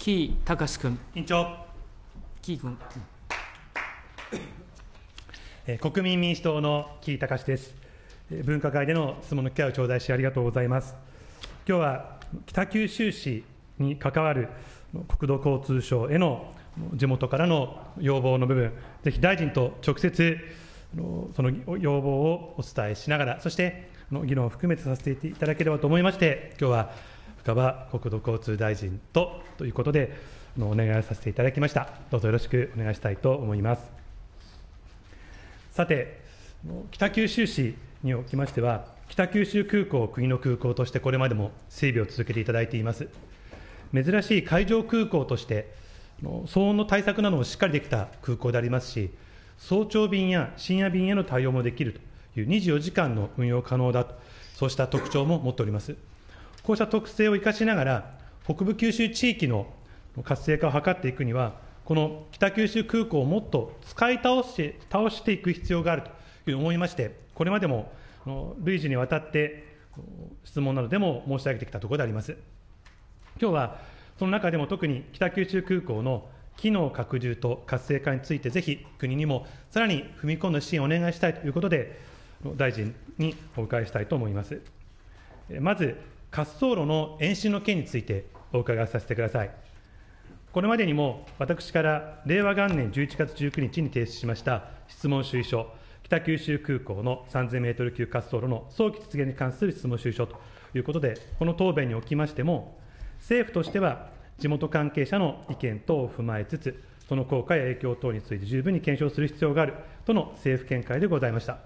木井隆君。委員長。キー君。国民民主党の木井隆です。分科会での質問の機会を頂戴しありがとうございます。今日は北九州市に関わる国土交通省への地元からの要望の部分、ぜひ大臣と直接その要望をお伝えしながら、そして議論を含めてさせていただければと思いまして、今日は深場国土交通大臣とということで、お願いをさせていただきました。どうぞよろしくお願いしたいと思います。さて、北九州市におきましては、北九州空港を国の空港としてこれまでも整備を続けていただいています。珍しい海上空港として、騒音の対策などもしっかりできた空港でありますし、早朝便や深夜便への対応もできるという24時間の運用可能だと、そうした特徴も持っております。こうした特性を生かしながら、北部九州地域の活性化を図っていくには、この北九州空港をもっと使い倒して倒していく必要があるというふうに思いまして、これまでも累次にわたって質問などでも申し上げてきたところであります。今日はその中でも特に北九州空港の機能拡充と活性化について、ぜひ国にもさらに踏み込んだ支援をお願いしたいということで、大臣にお伺いしたいと思います。まず、滑走路の延伸の件についてお伺いさせてください。これまでにも私から令和元年11月19日に提出しました質問主意書、北九州空港の3000メートル級滑走路の早期実現に関する質問主意書ということで、この答弁におきましても、政府としては地元関係者の意見等を踏まえつつ、その効果や影響等について十分に検証する必要があるとの政府見解でございました。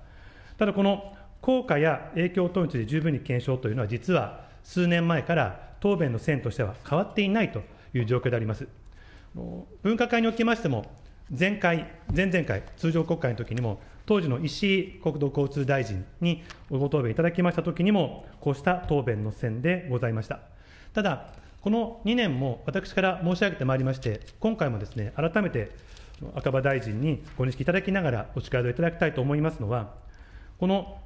ただ、この効果や影響等について十分に検証というのは、実は数年前から答弁の線としては変わっていないという状況であります。分科会におきましても、前回、前々回、通常国会の時にも、当時の石井国土交通大臣にご答弁いただきましたときにも、こうした答弁の線でございました。ただ、この2年も私から申し上げてまいりまして、今回もですね、改めて赤羽大臣にご認識いただきながら、お力添えいただきたいと思いますのは、この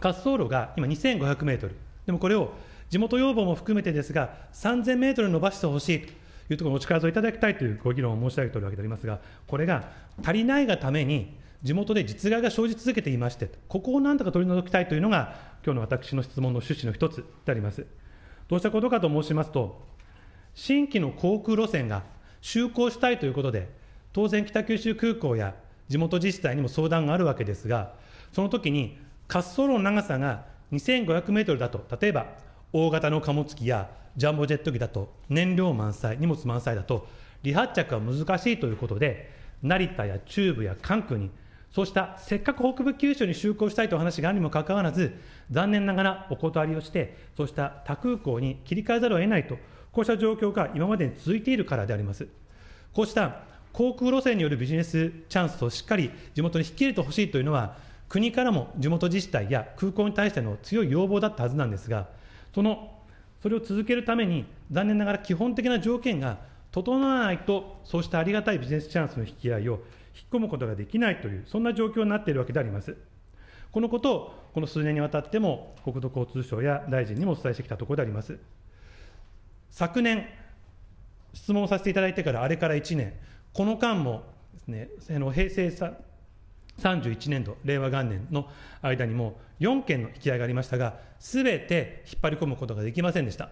滑走路が今2500メートル、でもこれを地元要望も含めてですが、3000メートル伸ばしてほしいというところお力添えいただきたいというご議論を申し上げておるわけでありますが、これが足りないがために、地元で実害が生じ続けていまして、ここをなんとか取り除きたいというのが、今日の私の質問の趣旨の一つであります。どうしたことかと申しますと、新規の航空路線が就航したいということで、当然、北九州空港や地元自治体にも相談があるわけですが、その時に滑走路の長さが2500メートルだと、例えば大型の貨物機やジャンボジェット機だと燃料満載、荷物満載だと離発着は難しいということで、成田や中部や関空に、そうしたせっかく北部九州に就航したいという話があるにもかかわらず、残念ながらお断りをして、そうした他空港に切り替えざるを得ないと、こうした状況が今までに続いているからであります。こうした航空路線によるビジネスチャンスをしっかり地元に引き入れてほしいというのは、国からも地元自治体や空港に対しての強い要望だったはずなんですが、そのそれを続けるために、残念ながら基本的な条件が整わないと、そうしたありがたいビジネスチャンスの引き合いを引き込むことができないという、そんな状況になっているわけであります。このことを、この数年にわたっても、国土交通省や大臣にもお伝えしてきたところであります。昨年、質問させていただいてから、あれから1年、この間もです、ね、平成31年度、令和元年の間にも4件の引き合いがありましたが、すべて引っ張り込むことができませんでした。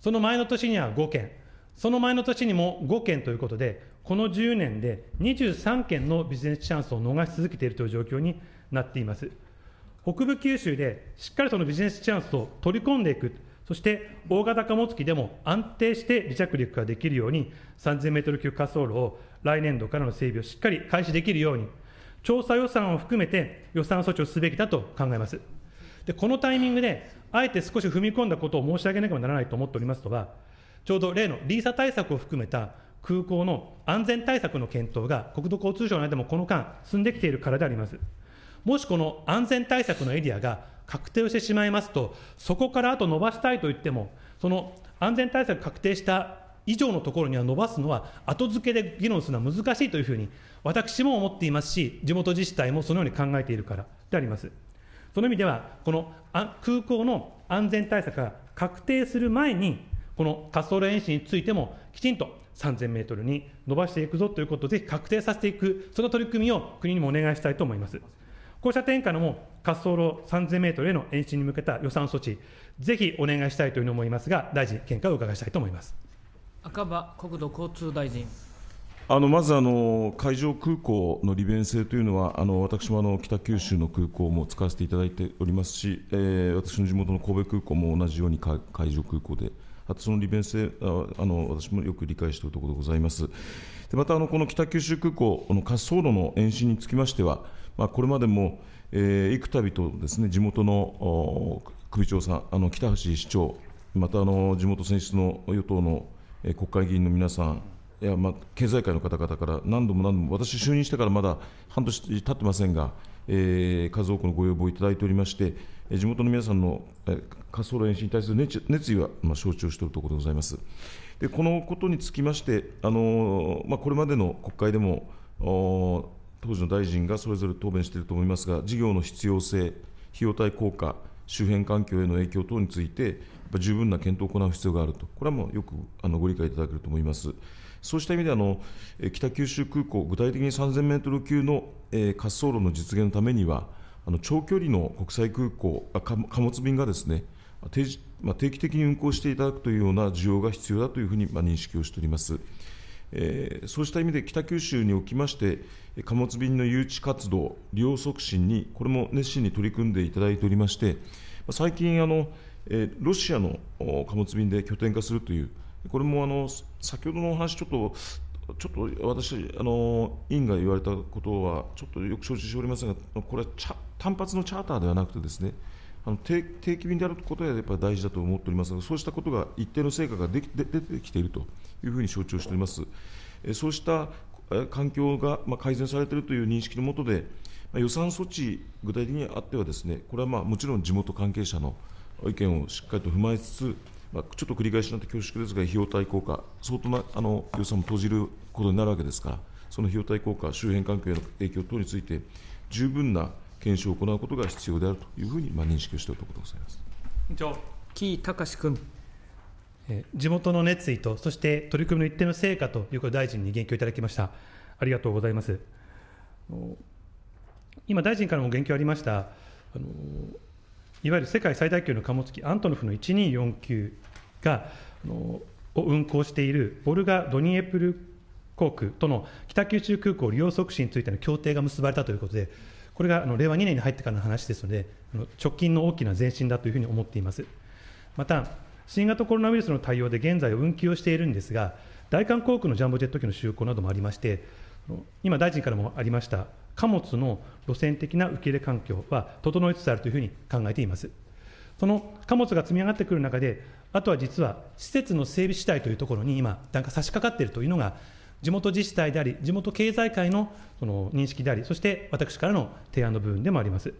その前の年には5件、その前の年にも5件ということで、この10年で23件のビジネスチャンスを逃し続けているという状況になっています。北部九州でしっかりそのビジネスチャンスを取り込んでいく、そして大型貨物機でも安定して離着陸ができるように、3000メートル級滑走路を来年度からの整備をしっかり開始できるように、調査予算を含めて予算措置をすべきだと考えます。でこのタイミングで、あえて少し踏み込んだことを申し上げなければならないと思っておりますのは、ちょうど例のリーサ対策を含めた空港の安全対策の検討が国土交通省内でもこの間、進んできているからであります。もしこの安全対策のエリアが確定をしてしまいますと、そこからあと伸ばしたいといっても、その安全対策確定した以上のところには伸ばすのは、後付けで議論するのは難しいというふうに、私も思っていますし、地元自治体もそのように考えているからであります。その意味では、この空港の安全対策が確定する前に、この滑走路演習についても、きちんと3000メートルに伸ばしていくぞということをぜひ確定させていく、その取り組みを国にもお願いしたいと思います。こうした点からも、滑走路3000メートルへの延伸に向けた予算措置、ぜひお願いしたいというふうに思いますが、大臣、見解をお伺いしたいと思います。赤羽国土交通大臣。あのまずあの海上空港の利便性というのは、あの私もあの北九州の空港も使わせていただいておりますし、えー、私の地元の神戸空港も同じように海上空港で、あとその利便性あ、あの私もよく理解しているところでございます。でまたあの、この北九州空港の滑走路の延伸につきましては、まあ、これまでも、えー、幾度とですね地元の首長さん、あの北橋市長、またあの地元選出の与党のえ国会議員の皆さん、いやまあ、経済界の方々から何度も何度も、私、就任してからまだ半年経ってませんが、えー、数多くのご要望をいただいておりまして、地元の皆さんのえ滑走路延伸に対する熱熱意は、まあ、承知をしているところでございます。でこのことにつきまして、あのまあ、これまでの国会でも、当時の大臣がそれぞれ答弁していると思いますが、事業の必要性、費用対効果、周辺環境への影響等について、十分な検討を行う必要があると、これはもうよくあのご理解いただけると思います。そうした意味であの、北九州空港、具体的に3000メートル級の、えー、滑走路の実現のためには、あの長距離の国際空港、貨物便がですね、定まあ、定期的に運航していただくというような需要が必要だというふうに、まあ、認識をしております。えー、そうした意味で北九州におきまして、貨物便の誘致活動、利用促進に、これも熱心に取り組んでいただいておりまして、最近、あのロシアの貨物便で拠点化するという、これもあの先ほどのお話、ちょっとちょっと私、あの委員が言われたことは、ちょっとよく承知しておりませんが、これは単発のチャーターではなくて、ですねあの定期便であることがやっぱり大事だと思っておりますが、そうしたことが一定の成果がで出てきているというふうに承知をしております。そうした環境が改善されているという認識のもとで、予算措置、具体的にあってはです、ね、これはまあもちろん地元関係者の意見をしっかりと踏まえつつ、まあ、ちょっと繰り返しになって恐縮ですが、費用対効果、相当なあの予算も投じることになるわけですから、その費用対効果、周辺環境への影響等について、十分な検証を行うことが必要であるというふうに、まあ、認識をしているところでございます。以上木隆君地元の熱意と、そして取り組みの一定の成果ということを大臣に言及いただきました。ありがとうございます。今、大臣からも言及ありました、あのいわゆる世界最大級の貨物機、アントノフの1249が、あのを運航しているボルガ・ドニエプル航空との北九州空港利用促進についての協定が結ばれたということで、これがあの令和2年に入ってからの話ですので、直近の大きな前進だというふうに思っています。また新型コロナウイルスの対応で現在、運休をしているんですが、大韓航空のジャンボジェット機の就航などもありまして、今、大臣からもありました、貨物の路線的な受け入れ環境は整いつつあるというふうに考えています。その貨物が積み上がってくる中で、あとは実は施設の整備次第というところに今、なんか差し掛かっているというのが、地元自治体であり、地元経済界のその認識であり、そして私からの提案の部分でもあります。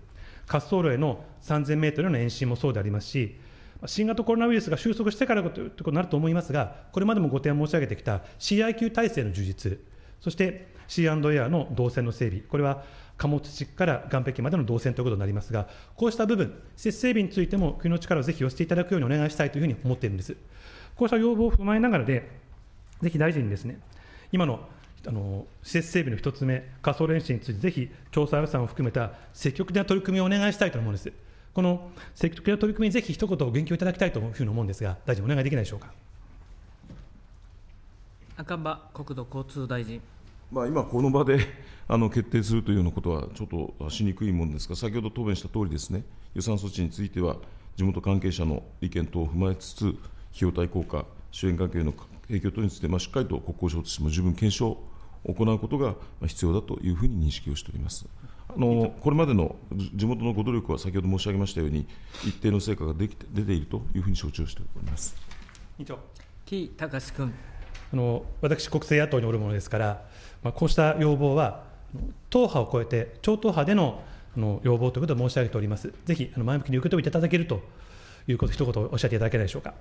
滑走路への3000メートルの延伸もそうでありますし、新型コロナウイルスが収束してからということになると思いますが、これまでもご提案申し上げてきた CIQ 体制の充実、そして C&A の動線の整備、これは貨物地から岸壁までの動線ということになりますが、こうした部分、施設整備についても国の力をぜひ寄せていただくようにお願いしたいというふうに思っているんです。こうした要望を踏まえながらで、ぜひ大臣にですね、今のあの施設整備の1つ目、仮想練習について、ぜひ調査予算を含めた積極的な取り組みをお願いしたいと思うんです。この積極的な取り組みにぜひ一言、言及いただきたいというふうに思うんですが、大臣、お願いできないでしょうか。赤羽国土交通大臣。まあ、今、この場であの決定するというようなことは、ちょっとしにくいものですが、先ほど答弁した通りですね、予算措置については、地元関係者の意見等を踏まえつつ、費用対効果、支援関係の影響等について、まあ、しっかりと国交省としても十分検証を行うことが必要だというふうに認識をしております。のこれまでの地元のご努力は先ほど申し上げましたように、一定の成果ができて出ているというふうに承知をしております委員長木隆君あの私、国政野党におるものですから、まあ、こうした要望は、党派を超えて、超党派でのあの要望ということを申し上げております、ぜひあの前向きに受け止めていただけるということ、一言おっしゃっていただけないでしょうか。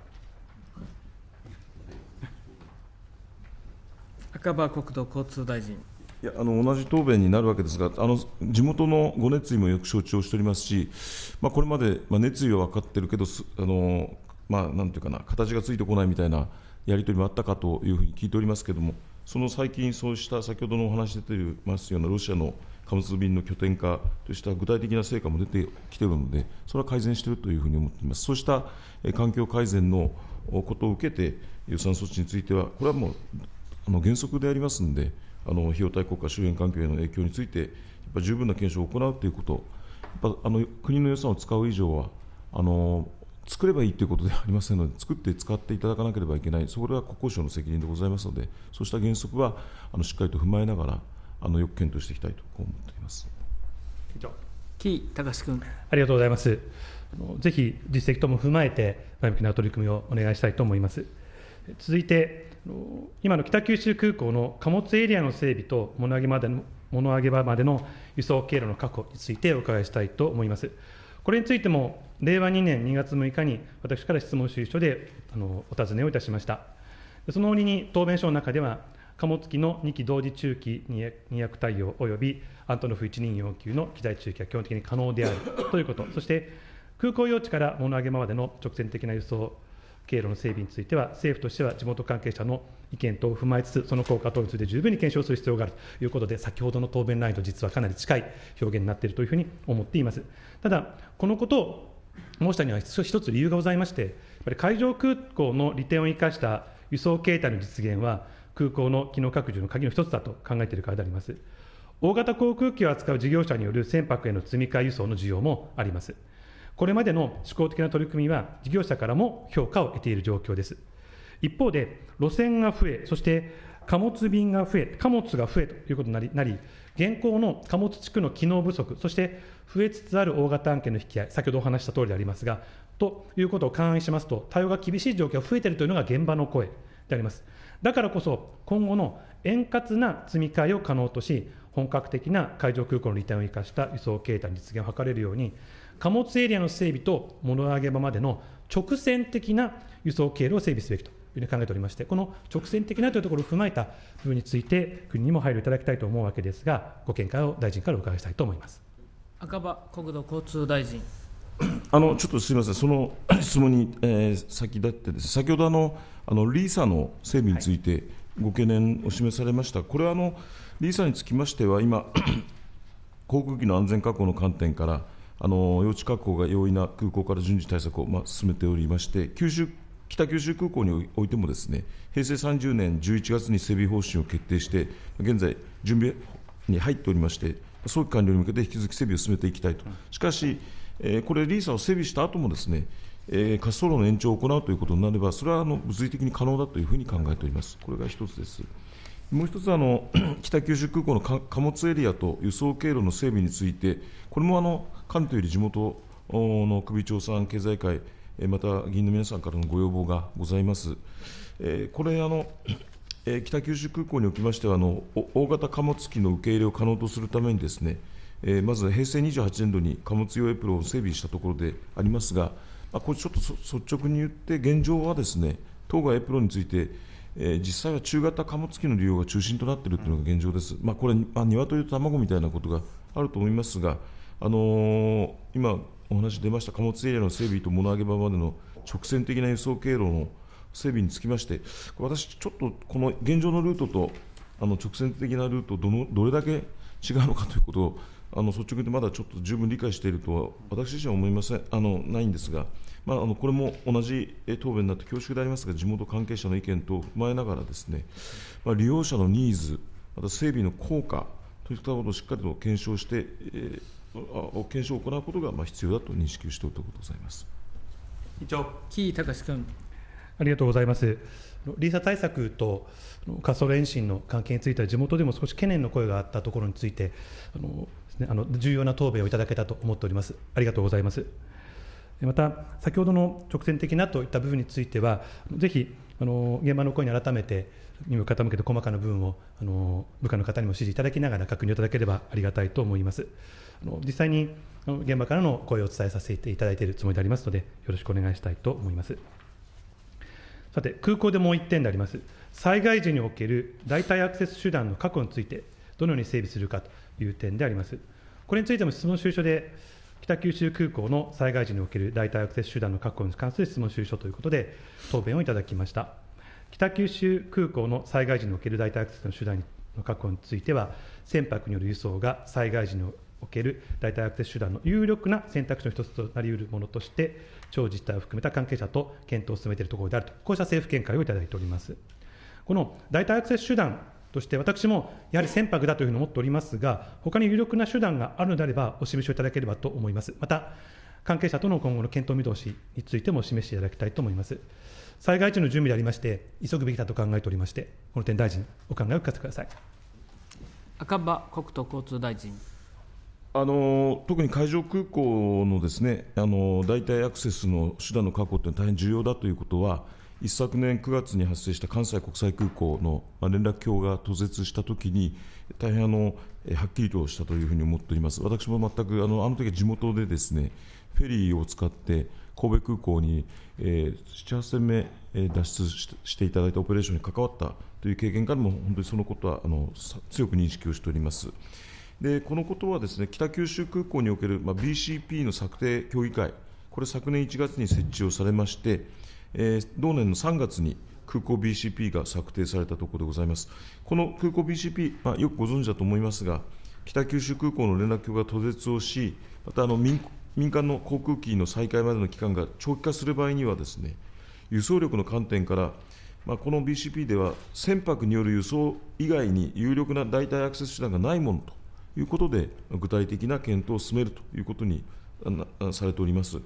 赤羽国土交通大臣いやあの同じ答弁になるわけですが、あの地元のご熱意もよく承知をしておりますし、まあ、これまで、まあ、熱意は分かってるけど、あのまあ、なんていうかな、形がついてこないみたいなやり取りもあったかというふうに聞いておりますけれども、その最近、そうした先ほどのお話出てますようなロシアの貨物便の拠点化とした具体的な成果も出てきているので、それは改善しているというふうに思っています。そうした環境改善のことを受けて予算措置については、これはもうあの原則でありますので、あの費用対効果、周辺環境への影響について、やっぱ十分な検証を行うということ、やっぱあの国の予算を使う以上は、あの作ればいいということではありませんので、作って使っていただかなければいけない、それは国交省の責任でございますので、そうした原則はあのしっかりと踏まえながら、あのよく検討していきたいと思っています。木隆君ありがとうございますぜひ実績とも踏まえて前向きな取り組みをお願いしたいと思います続いて今の北九州空港の貨物エリアの整備と物上げまでの物上げ場までの輸送経路の確保についてお伺いしたいと思います。これについても、令和2年2月6日に私から質問主意書であのお尋ねをいたしました。その折に答弁書の中では、貨物機の2機同時中期2 0対応及びアントノフ1人要求の機材中期は基本的に可能であるということ、そして空港用地から物上げ場までの直線的な輸送経路の整備については、政府としては地元関係者の意見等を踏まえつつ、その効果等について十分に検証する必要があるということで、先ほどの答弁ラインと実はかなり近い表現になっているというふうに思っています。ただ、このことを申したには一つ理由がございまして、やっぱり海上空港の利点を生かした輸送形態の実現は、空港の機能拡充の鍵の一つだと考えているからであります。大型航空機を扱う事業者による船舶への積み替え輸送の需要もあります。これまでの思考的な取り組みは事業者からも評価を得ている状況です。一方で、路線が増え、そして貨物便が増え、貨物が増えということになり、現行の貨物地区の機能不足、そして増えつつある大型案件の引き合い、先ほどお話した通りでありますが、ということを勘案しますと、対応が厳しい状況が増えているというのが現場の声であります。だからこそ、今後の円滑な積み替えを可能とし、本格的な海上空港の利点を生かした輸送形態の実現を図れるように、貨物エリアの整備と物上げ場までの直線的な輸送経路を整備すべきというふうに考えておりまして、この直線的なというところを踏まえた部分について、国にも配慮いただきたいと思うわけですが、ご見解を大臣からお伺いしたいと思います赤羽国土交通大臣。あのちょっとすみません、その質問に、えー、先立ってです、先ほどあのあのリーサの整備について、ご懸念を示されました、これはあのリーサにつきましては、今、航空機の安全確保の観点から、あの用地確保が容易な空港から順次対策を、まあ、進めておりまして、九州北九州空港においてもです、ね、平成30年11月に整備方針を決定して、現在、準備に入っておりまして、早期完了に向けて引き続き整備を進めていきたいと、しかし、えー、これ、リーサを整備した後もですね、えー、滑走路の延長を行うということになれば、それはあの物理的に可能だというふうに考えております。これが一つです。もう一つあの、北九州空港の貨物エリアと輸送経路の整備について、これもあの関東より地元の首長さん経済界、また議員の皆さんからのご要望がございます。これあの北九州空港におきましてはあの、大型貨物機の受け入れを可能とするためにです、ね、まず平成28年度に貨物用エプロンを整備したところでありますが、まあ、これちょっと率直に言って、現状はですね当該エプロンについて、え実際は中型貨物機の利用が中心となっているというのが現状です、まあ、これ、まあ、鶏と卵みたいなことがあると思いますが、あのー、今お話出ました貨物エリアの整備と物上げ場までの直線的な輸送経路の整備につきまして、私、ちょっとこの現状のルートとあの直線的なルートどの、どれだけ違うのかということを、あの率直でまだちょっと十分理解しているとは、私自身は思いませんあのないんですが、まあ、あのこれも同じ答弁になって恐縮でありますが、地元関係者の意見等を踏まえながら、ですね、まあ、利用者のニーズ、また整備の効果といったことをしっかりと検証して、えー検証を行うことが必要だと認識をしておるところでございます。以長、木井隆君。ありがとうございます。リーサ対策と滑走路延伸の関係については、地元でも少し懸念の声があったところについて、あのあの重要な答弁をいただけたと思っております。ありがとうございます。また、先ほどの直線的なといった部分については、ぜひあの現場の声に改めて耳を傾けて細かな部分をあの部下の方にも指示いただきながら確認いただければありがたいと思います。あの実際に現場からの声をお伝えさせていただいているつもりでありますので、よろしくお願いしたいと思います。さて、空港でもう1点であります、災害時における代替アクセス手段の確保について、どのように整備するかという点であります。これについても質問収書で、北九州空港の災害時における代替アクセス手段の確保に関する質問収書ということで、答弁をいただきました。北九州空港の災害時における代替アクセスの手段の確保については、船舶による輸送が災害時のおける代替アクセス手段の有力な選択肢の一つとなり得るものとして、地自治体を含めた関係者と検討を進めているところであると、こうした政府見解をいただいております。この代替アクセス手段として、私もやはり船舶だというふうに思っておりますが、他に有力な手段があるのであれば、お示しをいただければと思います。また、関係者との今後の検討見通しについても示していただきたいと思います。災害時の準備でありまして、急ぐべきだと考えておりまして、この点、大臣、お考えを聞かせてください。赤羽国土交通大臣。あの特に海上空港のですねあの代替アクセスの手段の確保というのは大変重要だということは、一昨年9月に発生した関西国際空港の連絡橋が途絶したときに、大変あのはっきりとしたというふうに思っております、私も全くあのあの時は地元でですねフェリーを使って神戸空港に、えー、7、8戦目、え脱出していただいたオペレーションに関わったという経験からも、本当にそのことはあの強く認識をしております。でこのことはです、ね、北九州空港における、まあ、BCP の策定協議会、これ、昨年1月に設置をされまして、えー、同年の3月に空港 BCP が策定されたところでございます。この空港 BCP、まあ、よくご存知だと思いますが、北九州空港の連絡橋が途絶をし、またあの民民間の航空機の再開までの期間が長期化する場合にはですね、輸送力の観点から、まあ、この BCP では船舶による輸送以外に有力な代替アクセス手段がないものということで、具体的な検討を進めるということにされております。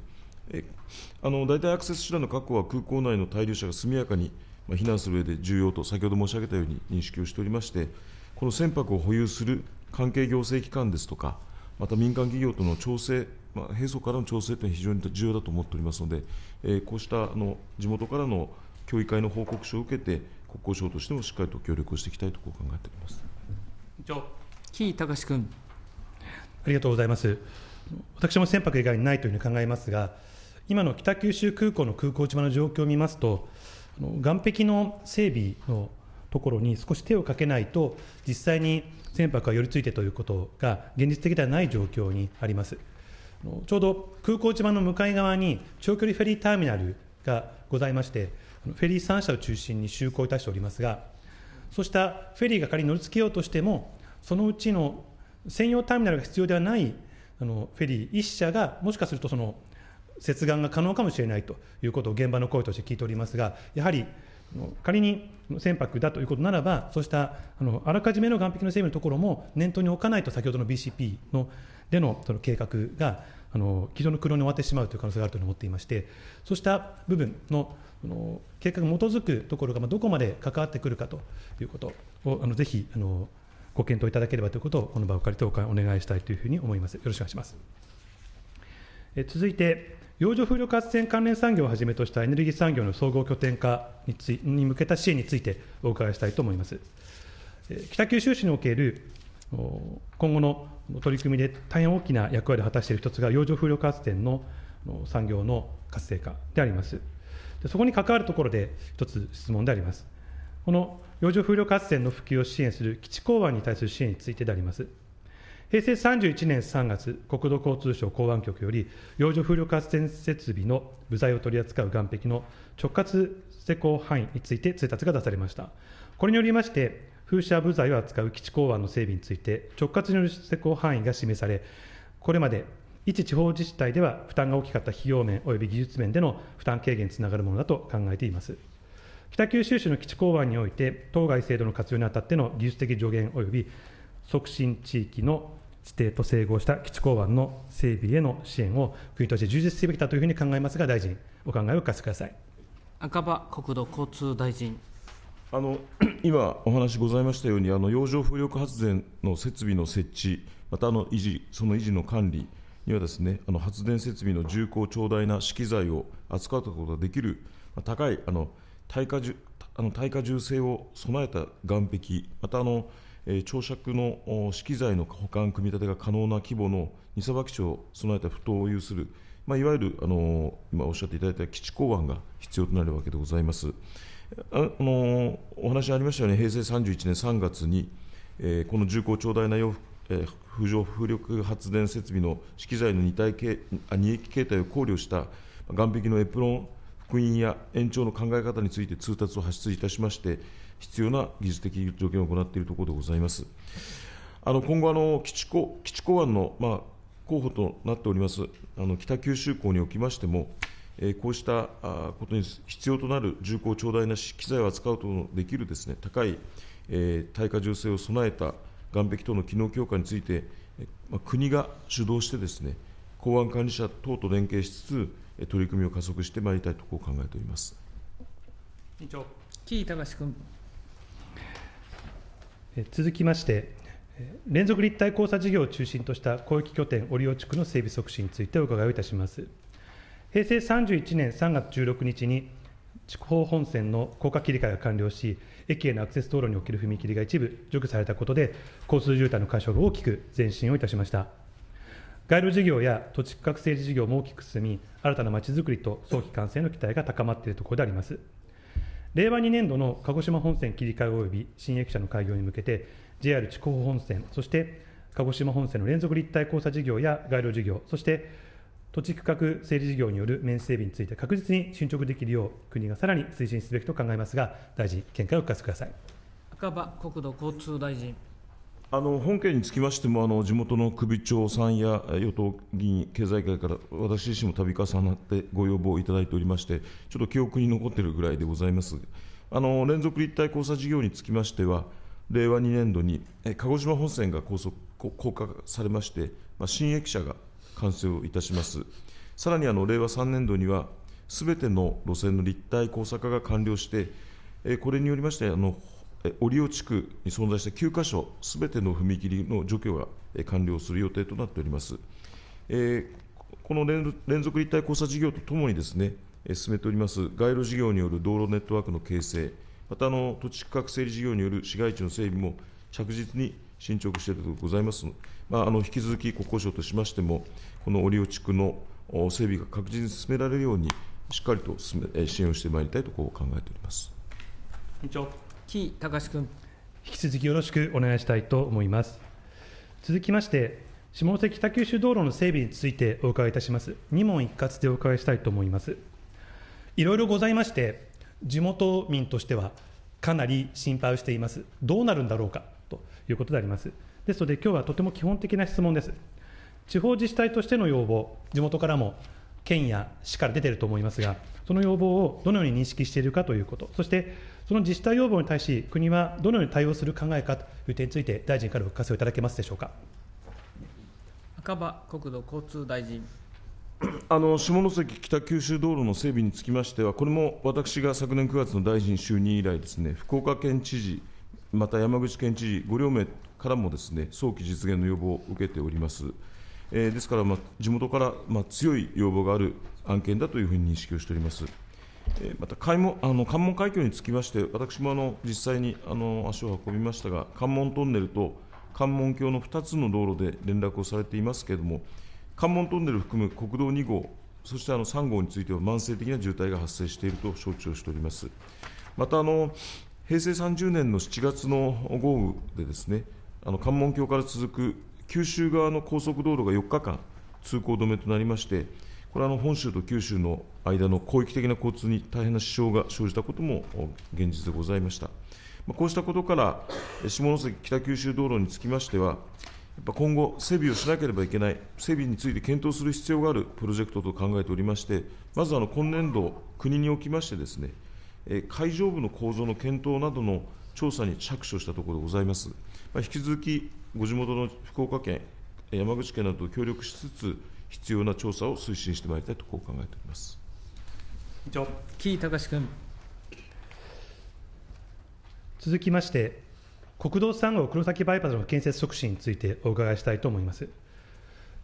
あの大体アクセス手段の確保は空港内の滞留者が速やかに避難する上で重要と先ほど申し上げたように認識をしておりまして、この船舶を保有する関係行政機関ですとか、また民間企業との調整、まあ、並走からの調整というのは非常に重要だと思っておりますので、えー、こうしたあの地元からの協議会の報告書を受けて、国交省としてもしっかりと協力をしていきたいとこう考えております。以上木井隆君。ありがとうございます。私も船舶以外にないというふうに考えますが、今の北九州空港の空港市場の状況を見ますと、岸壁の整備のところに少し手をかけないと、実際に船舶が寄りついてということが現実的ではない状況にあります。ちょうど空港市場の向かい側に長距離フェリーターミナルがございまして、フェリー3社を中心に就航いたしておりますが、そうしたフェリーが仮に乗りつけようとしても、そのうちの専用ターミナルが必要ではないあのフェリー1社が、もしかするとその接岸が可能かもしれないということを現場の声として聞いておりますが、やはり仮に船舶だということならば、そうしたあのあらかじめの岸壁の整備のところも念頭に置かないと、先ほどの BCP のでのその計画があの既存の苦労に終わってしまうという可能性があると思っていまして、そうした部分のの計画に基づくところがどこまで関わってくるかということをあのぜひあのご検討いただければということを、この場を借りてお願いしたいというふうに思います。よろしくお願いします。え続いて、洋上風力発電関連産業をはじめとしたエネルギー産業の総合拠点化につに向けた支援についてお伺いしたいと思います。北九州市における今後の取り組みで大変大きな役割を果たしている一つが、洋上風力発電の産業の活性化であります。そこに関わるところで、一つ質問であります。この洋上風力発電の普及を支援する基地港湾に対する支援についてであります。平成31年3月、国土交通省港湾局より、洋上風力発電設備の部材を取り扱う岸壁の直轄施工範囲について通達が出されました。これによりまして、風車部材を扱う基地港湾の整備について、直轄による施工範囲が示され、これまで一地方自治体では負担が大きかった費用面及び技術面での負担軽減につながるものだと考えています。北九州市の基地港湾において、当該制度の活用にあたっての技術的助言及び促進地域の指定と整合した基地港湾の整備への支援を国として充実すべきだというふうに考えますが、大臣、お考えをお聞かせください赤羽国土交通大臣。あの今、お話ございましたように、あの洋上風力発電の設備の設置、またあの維持、その維持の管理にはです、ね、あの発電設備の重厚、長大な資機材を扱うことができる、高いあの耐火じあの耐火重性を備えた岸壁、またあの、えー、長尺の資機材の保管、組み立てが可能な規模の荷さばき地を備えた不当を有する、まあ、いわゆる、あの今おっしゃっていただいた基地港湾が必要となるわけでございます。あのお話ありましたよう、に、平成31年3月に、えー、この重厚長大な洋服、えー、浮上風力発電設備の資機材の二体系あ二液形態を考慮した岸壁のエプロン復員や延長の考え方について通達を発出いたしまして、必要な技術的条件を行っているところでございます。あの今後あの基地港、基地港湾の、まあ、候補となっておりますあの北九州港におきましても、えー、こうしたことに必要となる重厚、長大な機材を扱うとできるです、ね、高い、えー、耐荷重性を備えた岸壁等の機能強化について、えまあ、国が主導してです、ね、港湾管理者等と連携しつつ、取り組みを加速してまいりたいとこう考えております。委員長木井隆君続きまして、連続立体交差事業を中心とした広域拠点折尾地区の整備促進についてお伺いをいたします。平成31年3月16日に、筑豊本線の高架切り替えが完了し、駅へのアクセス道路における踏切が一部除去されたことで、交通渋滞の解消が大きく前進をいたしました。街路事業や土地区画整理事業も大きく進み、新たなまちづくりと早期完成の期待が高まっているところであります。令和2年度の鹿児島本線切り替え及び新駅舎の開業に向けて、JR 筑豊本線、そして鹿児島本線の連続立体交差事業や街路事業、そして土地区画整理事業による面整備について確実に進捗できるよう、国がさらに推進すべきと考えますが、大臣、見解をお聞かせください。赤羽国土交通大臣。あの本件につきましても、あの地元の首長さんや与党議員、経済界から私自身も度重なってご要望いただいておりまして、ちょっと記憶に残っているぐらいでございます。あの連続立体交差事業につきましては、令和2年度にえ鹿児島本線が高速高架されまして、まあ、新駅舎が完成をいたします。さらにあの令和3年度には、すべての路線の立体交差化が完了して、これによりまして、あの折尾地区に存在した9か所すべての踏切の除去が完了する予定となっております。えこの連続立体交差事業とともにですね、進めております街路事業による道路ネットワークの形成、またあの土地区画整理事業による市街地の整備も着実に進捗しているとございます、まあ、あの引き続き国交省としましても、この折尾地区の整備が確実に進められるように、しっかりと進め支援をしてまいりたいとこう考えております。委員長木隆君。引き続きよろしくお願いしたいと思います。続きまして、下関北九州道路の整備についてお伺いいたします。2問一括でお伺いしたいと思います。いろいろございまして、地元民としてはかなり心配をしています。どうなるんだろうかということであります。ですので、今日はとても基本的な質問です。地方自治体としての要望、地元からも県や市から出ていると思いますが、その要望をどのように認識しているかということ、そしてその自治体要望に対し、国はどのように対応する考えかという点について、大臣からお聞かせをいただけますでしょうか。赤羽国土交通大臣あの下関北九州道路の整備につきましては、これも私が昨年9月の大臣就任以来ですね、福岡県知事、また山口県知事、ご両名からもですね早期実現の要望を受けております。えー、ですから、まあ、地元から、まあ、強い要望がある案件だというふうに認識をしております。えー、また関門あの関門海峡につきまして、私もあの実際にあの足を運びましたが、関門トンネルと関門橋の2つの道路で連絡をされていますけれども、関門トンネル含む国道2号、そしてあの3号については慢性的な渋滞が発生していると承知をしております。またあの平成30年の7月の豪雨でですね、あの関門橋から続く九州側の高速道路が4日間、通行止めとなりまして、これは本州と九州の間の広域的な交通に大変な支障が生じたことも現実でございました。こうしたことから、下関北九州道路につきましては、やっぱ今後、整備をしなければいけない、整備について検討する必要があるプロジェクトと考えておりまして、まずあの今年度、国におきましてですね、会場部の構造の検討などの調査に着手したところでございます。まあ、引き続きご地元の福岡県、山口県などと協力しつつ、必要な調査を推進してまいりたいと、こう考えております以上、木井隆君。続きまして、国道3号黒崎バイパスの建設促進についてお伺いしたいと思います。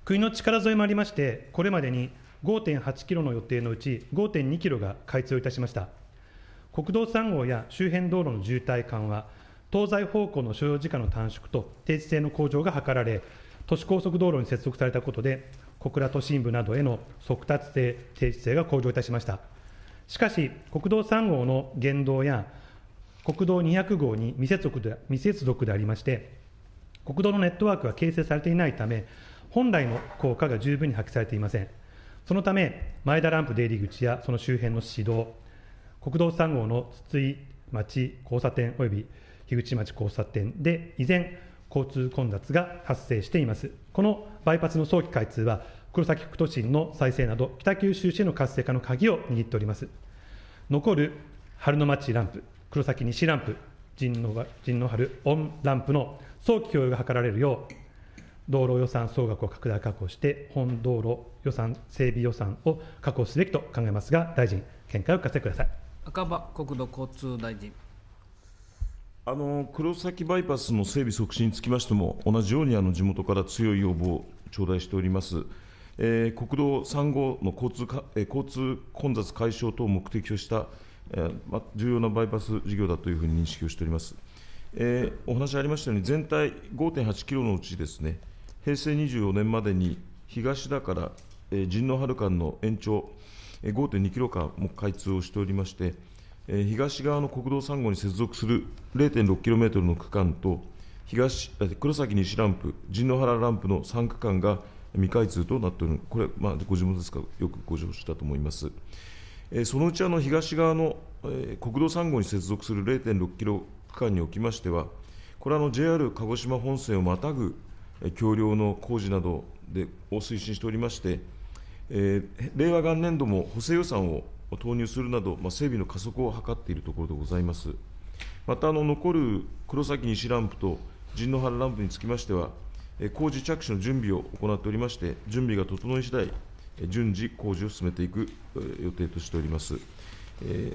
国の力添えもありまして、これまでに5.8キロの予定のうち5.2キロが開通いたしました。国道3号や周辺道路の渋滞緩和、東西方向の所要時間の短縮と定時制の向上が図られ、都市高速道路に接続されたことで、小倉都心部などへの速達性、定時性が向上いたしました。しかし、国道3号の言動や国道200号に未接続で未接続でありまして、国道のネットワークは形成されていないため、本来の効果が十分に発揮されていません。そのため、前田ランプ出入り口やその周辺の市道、国道3号の筒井町交差点および樋口町交差点で依然、交通混雑が発生しています。このバイパスの早期開通は、黒崎副都心の再生など、北九州市の活性化の鍵を握っております。残る春の町ランプ、黒崎西ランプ、神の神の春オンランプの早期供与が図られるよう、道路予算総額を拡大確保して、本道路予算整備予算を確保すべきと考えますが、大臣、見解をお聞かせください。赤羽国土交通大臣あの黒崎バイパスの整備促進につきましても、同じようにあの地元から強い要望を頂戴しております。えー、国道3号の交通か、えー、交通混雑解消等を目的とした、えーま、重要なバイパス事業だというふうに認識をしております。えー、お話ありましたように、全体5.8キロのうちですね、平成24年までに東田から、えー、神野春間の延長、え5.2キロ間も開通をしておりまして、東側の国道3号に接続する 0.6km の区間と東黒崎西ランプ、陣野原ランプの3区間が未開通となっておる、これ、まあ、ご自分ですか、よくご承知だと思います。えそのうちあの東側の、え国道3号に接続する0.6キロ区間におきましては、これはあの JR 鹿児島本線をまたぐ橋梁の工事などでを推進しておりまして、え令和元年度も補正予算を投入するなど、まあ、整備の加速を図っているところでございます。またあの残る黒崎西ランプと神の原ランプにつきましては、工事着手の準備を行っておりまして、準備が整い次第、順次工事を進めていく予定としております。え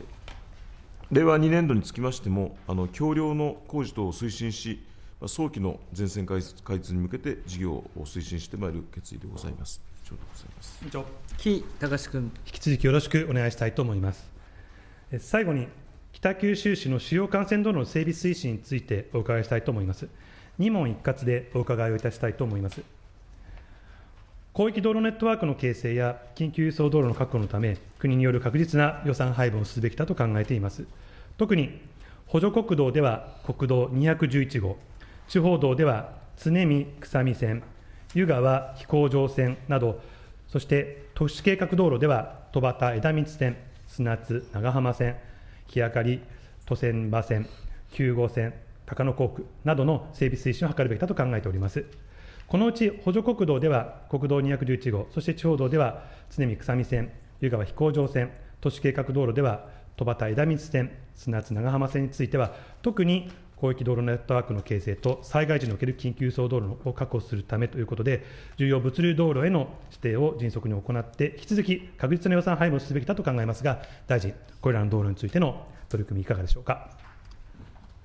ー、令和2年度につきましても、あの橋梁の工事等を推進し、早期の全線開通に向けて事業を推進してまいる決意でございます。以上でございます以上木隆君引き続きよろしくお願いしたいと思います最後に北九州市の主要幹線道路の整備推進についてお伺いしたいと思います2問一括でお伺いをいたしたいと思います広域道路ネットワークの形成や緊急輸送道路の確保のため国による確実な予算配分をすべきだと考えています特に補助国道では国道211号地方道では常見草見線湯川飛行場線など、そして都市計画道路では戸畑枝道線、砂津長浜線、日明かり都線馬線、9号線、高野工区などの整備推進を図るべきだと考えております。このうち補助国道では国道211号、そして地方道では常見草見線、湯川飛行場線、都市計画道路では戸畑枝道線、砂津長浜線については、特に広域道路ネットワークの形成と災害時における緊急輸送道路を確保するためということで、重要物流道路への指定を迅速に行って、引き続き確実な予算配分をすべきだと考えますが、大臣、これらの道路についての取り組み、いかがでしょうか。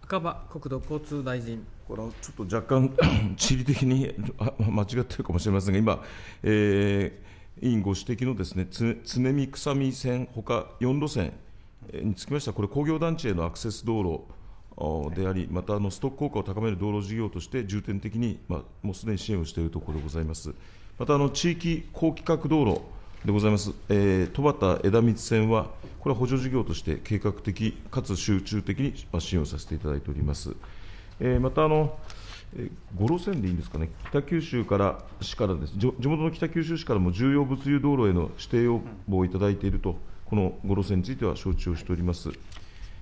赤羽国土交通大臣。これはちょっと若干地理的に間違ってるかもしれませんが、今、えー、委員ご指摘のですね、つ常見草見線ほか4路線につきましては、これ、工業団地へのアクセス道路であり、またあのストック効果を高める道路事業として重点的に、まもうすでに支援をしているところでございます。またあの地域高規格道路でございます、えー、戸畑枝光線は、これは補助事業として計画的かつ集中的に支援をさせていただいております。えー、またあの、えー、路線でいいんですかね、北九州から市からです、地元の北九州市からも重要物流道路への指定要望をいただいていると、この五路線については承知をしております。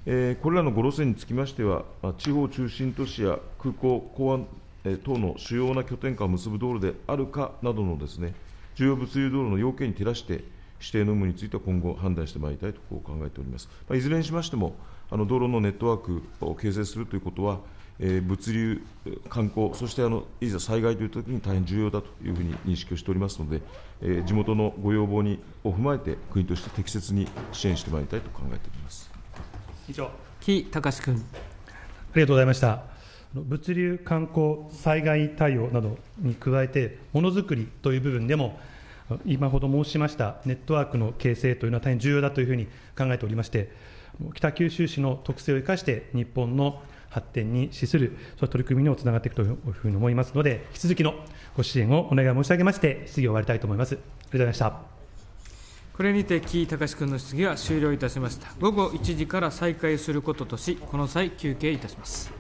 えー、これらの5路線につきましては、地方中心都市や空港、港湾、え等の主要な拠点間を結ぶ道路であるかなどのですね重要物流道路の要件に照らして、指定の有無については今後、判断してまいりたいとこう考えております。まあ、いずれにしましても、あの道路のネットワークを形成するということは、えー、物流、観光、そしてあのいざ災害というときに大変重要だというふうに認識をしておりますので、えー、地元のご要望にを踏まえて、国として適切に支援してまいりたいと考えております。以上木隆君ありがとうございました物流観光災害対応などに加えてものづくりという部分でも今ほど申しましたネットワークの形成というのは大変重要だというふうに考えておりまして北九州市の特性を生かして日本の発展に資するそういう取り組みにもつながっていくというふうに思いますので引き続きのご支援をお願い申し上げまして質疑を終わりたいと思いますありがとうございましたこれにて木井隆君の質疑は終了いたしました午後1時から再開することとしこの際休憩いたします